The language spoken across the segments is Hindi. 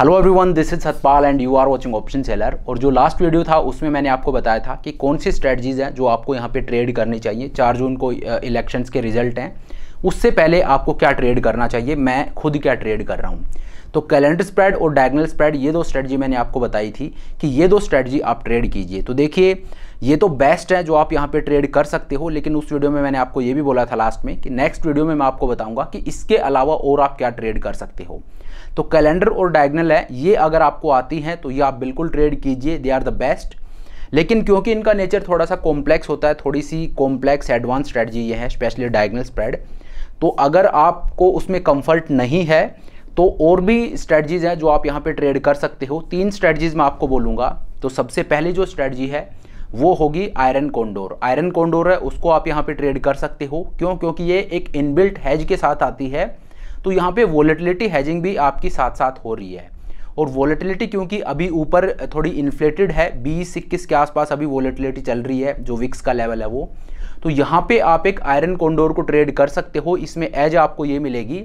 hello everyone this is Satpal and you are watching option seller और जो लास्ट वीडियो था उसमें मैंने आपको बताया था कि कौन सी स्ट्रेटजीज़ हैं जो आपको यहाँ पे ट्रेड करनी चाहिए चार जून को इलेक्शंस के रिजल्ट हैं उससे पहले आपको क्या ट्रेड करना चाहिए मैं खुद क्या ट्रेड कर रहा हूँ तो कैलेंडर स्प्रेड और डायगनल स्प्रेड ये दो स्ट्रेटजी मैंने आपको बताई थी कि ये दो स्ट्रेटजी आप ट्रेड कीजिए तो देखिए ये तो बेस्ट है जो आप यहाँ पे ट्रेड कर सकते हो लेकिन उस वीडियो में मैंने आपको ये भी बोला था लास्ट में कि नेक्स्ट वीडियो में मैं आपको बताऊंगा कि इसके अलावा और आप क्या ट्रेड कर सकते हो तो कैलेंडर और डायगनल है ये अगर आपको आती हैं तो ये आप बिल्कुल ट्रेड कीजिए दे आर द बेस्ट लेकिन क्योंकि इनका नेचर थोड़ा सा कॉम्प्लेक्स होता है थोड़ी सी कॉम्प्लेक्स एडवांस स्ट्रेटजी ये है स्पेशली डायगनल स्प्रेड तो अगर आपको उसमें कंफर्ट नहीं है तो और भी स्ट्रेटजीज हैं जो आप यहाँ पे ट्रेड कर सकते हो तीन स्ट्रेटजीज मैं आपको बोलूँगा तो सबसे पहले जो स्ट्रेटजी है वो होगी आयरन कॉन्डोर आयरन कॉन्डोर है उसको आप यहाँ पे ट्रेड कर सकते हो क्यों क्योंकि ये एक इनबिल्ट हैज के साथ आती है तो यहाँ पे वॉलेटिलिटी हैजिंग भी आपकी साथ साथ हो रही है और वॉलेटिलिटी क्योंकि अभी ऊपर थोड़ी इन्फ्लेटेड है बीस इक्कीस के आसपास अभी वॉलेटिलिटी चल रही है जो विक्स का लेवल है वो तो यहाँ पे आप एक आयरन कॉन्डोर को ट्रेड कर सकते हो इसमें एज आपको ये मिलेगी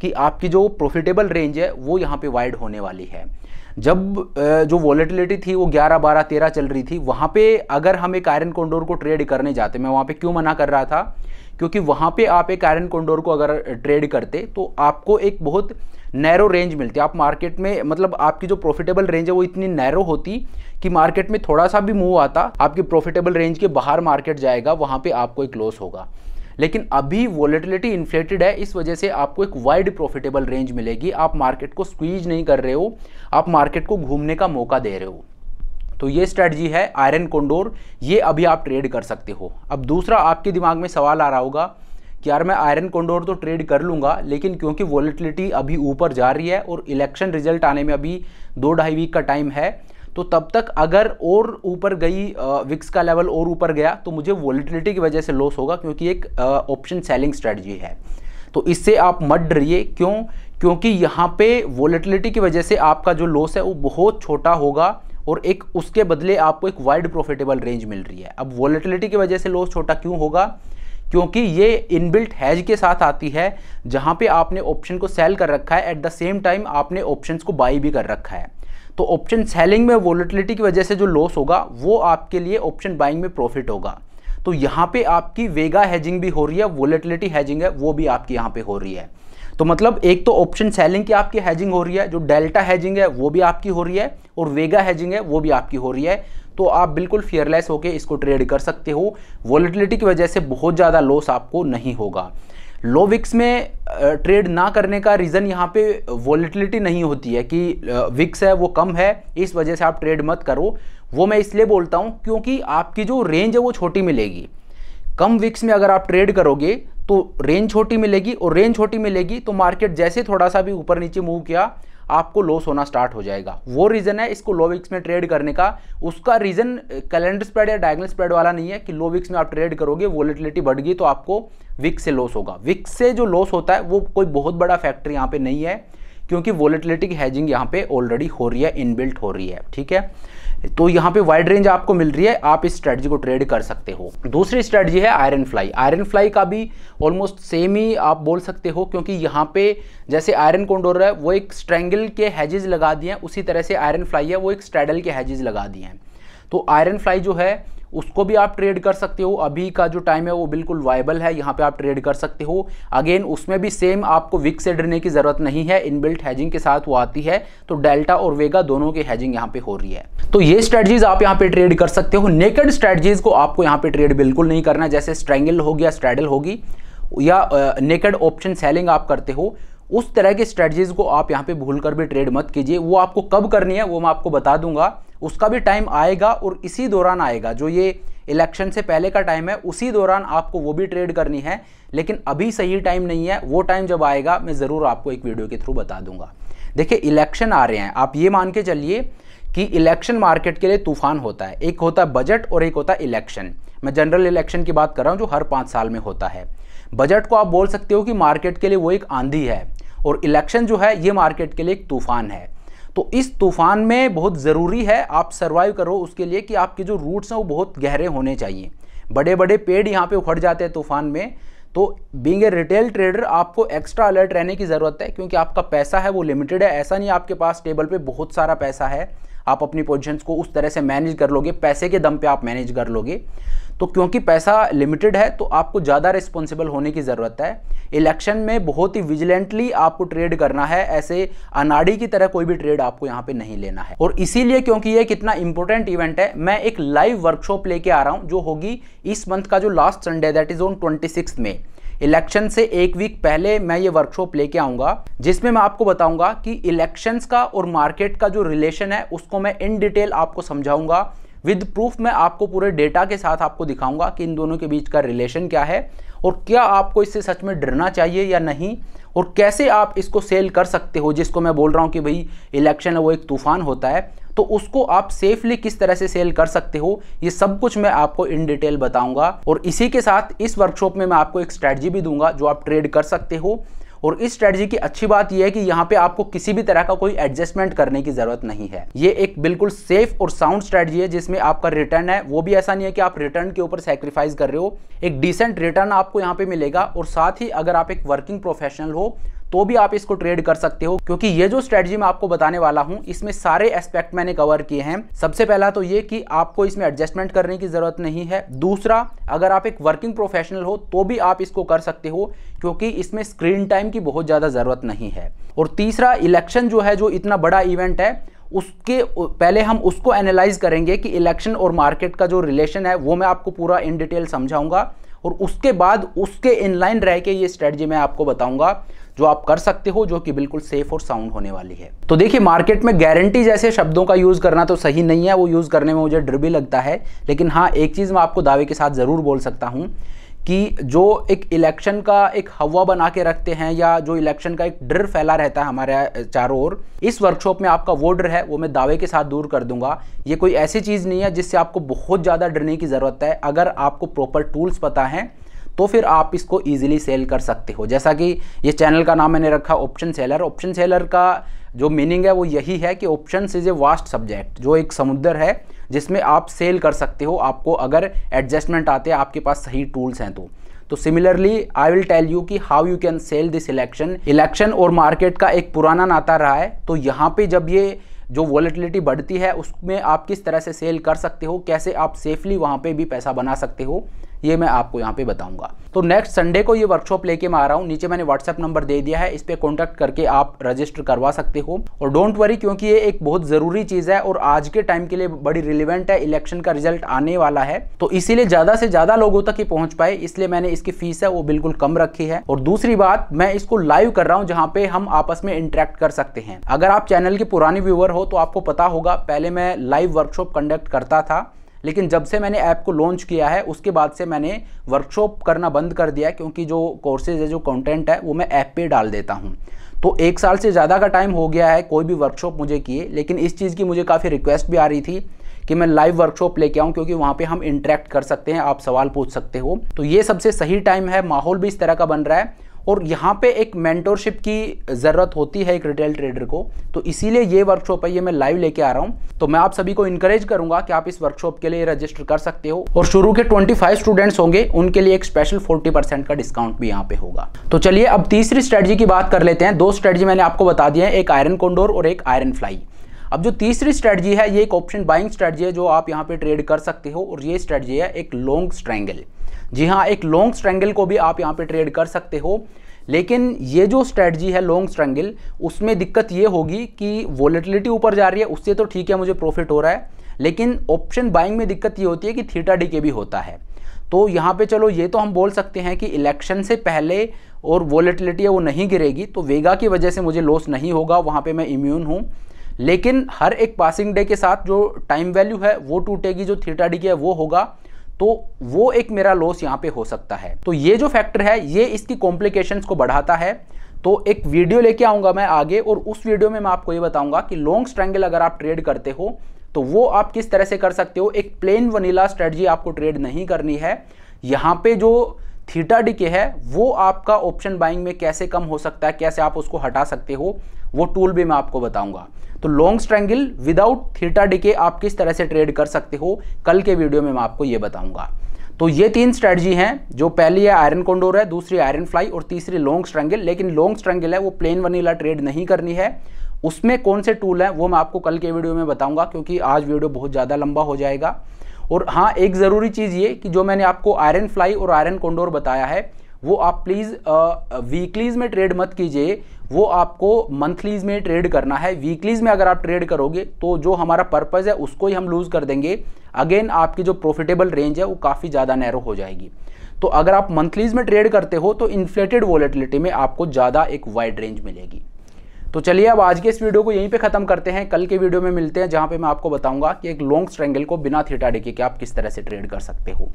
कि आपकी जो प्रॉफिटेबल रेंज है वो यहाँ पे वाइड होने वाली है जब जो वॉलेटिलिटी थी वो 11, 12, 13 चल रही थी वहाँ पे अगर हम एक आयरन कॉन्डोर को ट्रेड करने जाते मैं वहाँ पे क्यों मना कर रहा था क्योंकि वहाँ पे आप एक आयरन कॉन्डोर को अगर ट्रेड करते तो आपको एक बहुत नैरो रेंज मिलती आप मार्केट में मतलब आपकी जो प्रॉफिटेबल रेंज है वो इतनी नैरो होती कि मार्केट में थोड़ा सा भी मूव आता आपकी प्रॉफिटेबल रेंज के बाहर मार्केट जाएगा वहाँ पर आपको एक लॉस होगा लेकिन अभी वॉलेटिलिटी इन्फ्लेटेड है इस वजह से आपको एक वाइड प्रॉफिटेबल रेंज मिलेगी आप मार्केट को स्क्वीज नहीं कर रहे हो आप मार्केट को घूमने का मौका दे रहे हो तो ये स्ट्रेटजी है आयरन कोंडोर ये अभी आप ट्रेड कर सकते हो अब दूसरा आपके दिमाग में सवाल आ रहा होगा कि यार मैं आयरन कोंडोर तो ट्रेड कर लूँगा लेकिन क्योंकि वॉलेटिलिटी अभी ऊपर जा रही है और इलेक्शन रिजल्ट आने में अभी दो ढाई वीक का टाइम है तो तब तक अगर और ऊपर गई विक्स का लेवल और ऊपर गया तो मुझे वॉलिटिलिटी की वजह से लॉस होगा क्योंकि एक ऑप्शन सेलिंग स्ट्रेटजी है तो इससे आप मत डरिए क्यों क्योंकि यहाँ पे वॉलेटिलिटी की वजह से आपका जो लॉस है वो बहुत छोटा होगा और एक उसके बदले आपको एक वाइड प्रॉफिटेबल रेंज मिल रही है अब वॉलेटिलिटी की वजह से लॉस छोटा क्यों होगा क्योंकि ये इनबिल्ट हैज के साथ आती है जहाँ पे आपने ऑप्शन को सेल कर रखा है एट द सेम टाइम आपने ऑप्शंस को बाई भी कर रखा है तो ऑप्शन सेलिंग में वोलेटिलिटी की वजह से जो लॉस होगा वो आपके लिए ऑप्शन बाइंग में प्रॉफिट होगा तो यहाँ पे आपकी वेगा हैजिंग भी हो रही है वॉलिटिलिटी हैजिंग है वो भी आपकी यहाँ पे हो रही है तो मतलब एक तो ऑप्शन सेलिंग की आपकी हैजिंग हो रही है जो डेल्टा हैजिंग है वो भी आपकी हो रही है और वेगा हैजिंग है वो भी आपकी हो रही है तो आप बिल्कुल फियरलेस होकर इसको ट्रेड कर सकते हो वॉलिटिलिटी की वजह से बहुत ज़्यादा लॉस आपको नहीं होगा लो विक्स में ट्रेड ना करने का रीज़न यहाँ पे वॉलिटिलिटी नहीं होती है कि विक्स है वो कम है इस वजह से आप ट्रेड मत करो वो मैं इसलिए बोलता हूँ क्योंकि आपकी जो रेंज है वो छोटी मिलेगी कम विक्स में अगर आप ट्रेड करोगे तो रेंज छोटी मिलेगी और रेंज छोटी मिलेगी तो मार्केट जैसे थोड़ा सा भी ऊपर नीचे मूव किया आपको लॉस होना स्टार्ट हो जाएगा वो रीज़न है इसको लो विक्स में ट्रेड करने का उसका रीज़न कैलेंडर स्प्रेड या डायगनल स्प्रेड वाला नहीं है कि लो विक्स में आप ट्रेड करोगे वॉलिटिलिटी बढ़ गई तो आपको विक्स से लॉस होगा विक्स से जो लॉस होता है वो कोई बहुत बड़ा फैक्टर यहाँ पर नहीं है क्योंकि वॉलिटिलिटी की हैजिंग यहाँ पे ऑलरेडी हो रही है इनबिल्ट हो रही है ठीक है तो यहाँ पे वाइड रेंज आपको मिल रही है आप इस स्ट्रेटजी को ट्रेड कर सकते हो दूसरी स्ट्रेटजी है आयरन फ्लाई आयरन फ्लाई का भी ऑलमोस्ट सेम ही आप बोल सकते हो क्योंकि यहाँ पे जैसे आयरन कोंडोर है वो एक स्ट्रैंगल के हैजेज लगा दिए हैं उसी तरह से आयरन फ्लाई है वो एक स्ट्रेडल के हैजेज लगा दिए हैं तो आयरन फ्लाई जो है उसको भी आप ट्रेड कर सकते हो अभी का जो टाइम है वो बिल्कुल वाइबल है यहाँ पे आप ट्रेड कर सकते हो अगेन उसमें भी सेम आपको विक से डरने की ज़रूरत नहीं है इनबिल्ट हैजिंग के साथ वो आती है तो डेल्टा और वेगा दोनों की हैजिंग यहाँ पे हो रही है तो ये स्ट्रेटजीज आप यहाँ पे ट्रेड कर सकते हो नेकेड स्ट्रेटजीज को आपको यहाँ पे ट्रेड बिल्कुल नहीं करना जैसे स्ट्रैंगल हो गया स्ट्रैडल होगी या नेकेड ऑप्शन सेलिंग आप करते हो उस तरह की स्ट्रेटजीज को आप यहाँ पे भूल कर भी ट्रेड मत कीजिए वो आपको कब करनी है वो मैं आपको बता दूंगा उसका भी टाइम आएगा और इसी दौरान आएगा जो ये इलेक्शन से पहले का टाइम है उसी दौरान आपको वो भी ट्रेड करनी है लेकिन अभी सही टाइम नहीं है वो टाइम जब आएगा मैं ज़रूर आपको एक वीडियो के थ्रू बता दूंगा देखिए इलेक्शन आ रहे हैं आप ये मान के चलिए कि इलेक्शन मार्केट के लिए तूफान होता है एक होता है बजट और एक होता है इलेक्शन मैं जनरल इलेक्शन की बात कर रहा हूँ जो हर पाँच साल में होता है बजट को आप बोल सकते हो कि मार्केट के लिए वो एक आंधी है और इलेक्शन जो है ये मार्केट के लिए एक तूफान है तो इस तूफान में बहुत ज़रूरी है आप सर्वाइव करो उसके लिए कि आपके जो रूट्स हैं वो बहुत गहरे होने चाहिए बड़े बड़े पेड़ यहाँ पे उखड़ जाते हैं तूफान में तो बींग ए रिटेल ट्रेडर आपको एक्स्ट्रा अलर्ट रहने की ज़रूरत है क्योंकि आपका पैसा है वो लिमिटेड है ऐसा नहीं आपके पास टेबल पर बहुत सारा पैसा है आप अपनी पोजिशन को उस तरह से मैनेज कर लोगे पैसे के दम पर आप मैनेज कर लोगे तो क्योंकि पैसा लिमिटेड है तो आपको ज़्यादा रिस्पॉन्सिबल होने की ज़रूरत है इलेक्शन में बहुत ही विजिलेंटली आपको ट्रेड करना है ऐसे अनाड़ी की तरह कोई भी ट्रेड आपको यहाँ पे नहीं लेना है और इसीलिए क्योंकि ये कितना इंपॉर्टेंट इवेंट है मैं एक लाइव वर्कशॉप लेके आ रहा हूँ जो होगी इस मंथ का जो last Sunday that is on twenty में इलेक्शन से एक वीक पहले मैं ये वर्कशॉप लेके आऊँगा जिसमें मैं आपको बताऊँगा कि इलेक्शंस का और मार्केट का जो रिलेशन है उसको मैं इन डिटेल आपको समझाऊँगा विद प्रूफ मैं आपको पूरे डेटा के साथ आपको दिखाऊंगा कि इन दोनों के बीच का रिलेशन क्या है और क्या आपको इससे सच में डरना चाहिए या नहीं और कैसे आप इसको सेल कर सकते हो जिसको मैं बोल रहा हूँ कि भाई इलेक्शन है वो एक तूफान होता है तो उसको आप सेफली किस तरह से सेल कर सकते हो ये सब कुछ मैं आपको इन डिटेल बताऊंगा और इसी के साथ इस वर्कशॉप में मैं आपको एक स्ट्रेटजी भी दूंगा जो आप ट्रेड कर सकते हो और इस स्ट्रेटजी की अच्छी बात यह है कि यहाँ पे आपको किसी भी तरह का कोई एडजस्टमेंट करने की जरूरत नहीं है ये एक बिल्कुल सेफ और साउंड स्ट्रेटजी है जिसमें आपका रिटर्न है वो भी ऐसा नहीं है कि आप रिटर्न के ऊपर सेक्रीफाइस कर रहे हो एक डिसेंट रिटर्न आपको यहाँ पे मिलेगा और साथ ही अगर आप एक वर्किंग प्रोफेशनल हो तो भी आप इसको ट्रेड कर सकते हो क्योंकि ये जो स्ट्रेटजी मैं आपको बताने वाला हूँ इसमें सारे एस्पेक्ट मैंने कवर किए हैं सबसे पहला तो ये कि आपको इसमें एडजस्टमेंट करने की ज़रूरत नहीं है दूसरा अगर आप एक वर्किंग प्रोफेशनल हो तो भी आप इसको कर सकते हो क्योंकि इसमें स्क्रीन टाइम की बहुत ज़्यादा ज़रूरत नहीं है और तीसरा इलेक्शन जो है जो इतना बड़ा इवेंट है उसके पहले हम उसको एनालाइज करेंगे कि इलेक्शन और मार्केट का जो रिलेशन है वो मैं आपको पूरा इन डिटेल समझाऊंगा और उसके बाद उसके इनलाइन रह के ये स्ट्रेटजी मैं आपको बताऊंगा जो आप कर सकते हो जो कि बिल्कुल सेफ और साउंड होने वाली है तो देखिए मार्केट में गारंटी जैसे शब्दों का यूज़ करना तो सही नहीं है वो यूज़ करने में मुझे डर भी लगता है लेकिन हाँ एक चीज़ मैं आपको दावे के साथ ज़रूर बोल सकता हूँ कि जो एक इलेक्शन का एक हवा बना के रखते हैं या जो इलेक्शन का एक डर फैला रहता है हमारे चारों ओर इस वर्कशॉप में आपका वो डर है वो मैं दावे के साथ दूर कर दूंगा ये कोई ऐसी चीज़ नहीं है जिससे आपको बहुत ज़्यादा डरने की ज़रूरत है अगर आपको प्रॉपर टूल्स पता हैं तो फिर आप इसको ईजिली सेल कर सकते हो जैसा कि ये चैनल का नाम मैंने रखा ऑप्शन सेलर ऑप्शन सेलर का जो मीनिंग है वो यही है कि option is a vast subject जो एक समुद्र है जिसमें आप सेल कर सकते हो आपको अगर एडजस्टमेंट आते हैं आपके पास सही टूल्स हैं तो तो similarly I will tell you कि how you can sell this election election और मार्केट का एक पुराना नाता रहा है तो यहाँ पे जब ये जो वॉलेटिलिटी बढ़ती है उसमें आप किस तरह से सेल कर सकते हो कैसे आप सेफली वहाँ पे भी पैसा बना सकते हो ये मैं आपको यहाँ पे बताऊंगा तो नेक्स्ट संडे को ये वर्कशॉप लेके मैं आ रहा हूँ नीचे मैंने व्हाट्सएप नंबर दे दिया है इस पर कॉन्टैक्ट करके आप रजिस्टर करवा सकते हो और डोंट वरी क्योंकि ये एक बहुत ज़रूरी चीज़ है और आज के टाइम के लिए बड़ी रिलेवेंट है इलेक्शन का रिजल्ट आने वाला है तो इसीलिए ज़्यादा से ज़्यादा लोगों तक ये पहुँच पाए इसलिए मैंने इसकी फीस है वो बिल्कुल कम रखी है और दूसरी बात मैं इसको लाइव कर रहा हूँ जहाँ पे हम आपस में इंटरेक्ट कर सकते हैं अगर आप चैनल के पुराने व्यूअर हो तो आपको पता होगा पहले मैं लाइव वर्कशॉप कंडक्ट करता था लेकिन जब से मैंने ऐप को लॉन्च किया है उसके बाद से मैंने वर्कशॉप करना बंद कर दिया है क्योंकि जो कोर्सेज है जो कंटेंट है वो मैं ऐप पे डाल देता हूँ तो एक साल से ज़्यादा का टाइम हो गया है कोई भी वर्कशॉप मुझे किए लेकिन इस चीज़ की मुझे काफ़ी रिक्वेस्ट भी आ रही थी कि मैं लाइव वर्कशॉप लेके आऊँ क्योंकि वहाँ पे हम इंटरेक्ट कर सकते हैं आप सवाल पूछ सकते हो तो ये सबसे सही टाइम है माहौल भी इस तरह का बन रहा है और यहाँ पे एक मेंटोरशिप की ज़रूरत होती है एक रिटेल ट्रेडर को तो इसीलिए ये वर्कशॉप है ये मैं लाइव लेके आ रहा हूँ तो मैं आप सभी को इनकरेज करूँगा कि आप इस वर्कशॉप के लिए रजिस्टर कर सकते हो और शुरू के 25 स्टूडेंट्स होंगे उनके लिए एक स्पेशल 40% का डिस्काउंट भी यहाँ पे होगा तो चलिए अब तीसरी स्ट्रेटजी की बात कर लेते हैं दो स्ट्रेटजी मैंने आपको बता दी है एक आयरन कोंडोर और एक आयरन फ्लाई अब जो तीसरी स्ट्रेटजी है ये एक ऑप्शन बाइंग स्ट्रेटजी है जो आप यहाँ पे ट्रेड कर सकते हो और ये स्ट्रेटजी है एक लॉन्ग स्ट्रैंगल जी हाँ एक लॉन्ग स्ट्रैंगल को भी आप यहाँ पे ट्रेड कर सकते हो लेकिन ये जो स्ट्रेटजी है लॉन्ग स्ट्रैंगल उसमें दिक्कत ये होगी कि वॉलेटिलिटी ऊपर जा रही है उससे तो ठीक है मुझे प्रॉफिट हो रहा है लेकिन ऑप्शन बाइंग में दिक्कत ये होती है कि थीटा डी के भी होता है तो यहाँ पे चलो ये तो हम बोल सकते हैं कि इलेक्शन से पहले और वॉलेटिलिटी है वो नहीं गिरेगी तो वेगा की वजह से मुझे लॉस नहीं होगा वहाँ पे मैं इम्यून हूँ लेकिन हर एक पासिंग डे के साथ जो टाइम वैल्यू है वो टूटेगी जो थीटा डी है वो होगा तो वो एक मेरा लॉस यहाँ पे हो सकता है तो ये जो फैक्टर है ये इसकी कॉम्प्लिकेशंस को बढ़ाता है तो एक वीडियो लेके आऊँगा मैं आगे और उस वीडियो में मैं आपको ये बताऊँगा कि लॉन्ग स्ट्रैंगल अगर आप ट्रेड करते हो तो वो आप किस तरह से कर सकते हो एक प्लेन वनीला स्ट्रेटजी आपको ट्रेड नहीं करनी है यहाँ पे जो थीटा डी के है वो आपका ऑप्शन बाइंग में कैसे कम हो सकता है कैसे आप उसको हटा सकते हो वो टूल भी मैं आपको बताऊंगा तो long strangle without theta decay के आप किस तरह से ट्रेड कर सकते हो कल के वीडियो में मैं आपको ये बताऊंगा तो ये तीन स्ट्रेटजी हैं जो पहली है आयरन कोंडोर है दूसरी आयरन फ्लाई और तीसरी लॉन्ग स्ट्रैंगल लेकिन लॉन्ग स्ट्रैंगल है वो प्लेन वनीला ट्रेड नहीं करनी है उसमें कौन से टूल हैं वो मैं आपको कल के वीडियो में बताऊंगा क्योंकि आज वीडियो बहुत ज़्यादा लंबा हो जाएगा और हाँ एक ज़रूरी चीज़ ये कि जो मैंने आपको आयरन फ्लाई और आयरन कोंडोर बताया है वो आप प्लीज़ वीकलीज़ में ट्रेड मत कीजिए वो आपको मंथलीज़ में ट्रेड करना है वीकलीज़ में अगर आप ट्रेड करोगे तो जो हमारा पर्पज़ है उसको ही हम लूज़ कर देंगे अगेन आपकी जो प्रॉफिटेबल रेंज है वो काफ़ी ज़्यादा नैरो हो जाएगी तो अगर आप मंथलीज़ में ट्रेड करते हो तो इन्फ्लेटेड वॉलेटिलिटी में आपको ज़्यादा एक वाइड रेंज मिलेगी तो चलिए अब आज के इस वीडियो को यहीं पे खत्म करते हैं कल के वीडियो में मिलते हैं जहां पे मैं आपको बताऊंगा कि एक लॉन्ग स्ट्रेंगल को बिना थीटा डे के आप किस तरह से ट्रेड कर सकते हो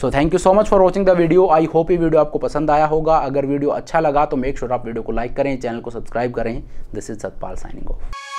so thank you so much for watching the video I hope ये वीडियो आपको पसंद आया होगा अगर वीडियो अच्छा लगा तो मेक श्योर sure आप वीडियो को लाइक करें चैनल को सब्सक्राइब करें this is Satpal signing of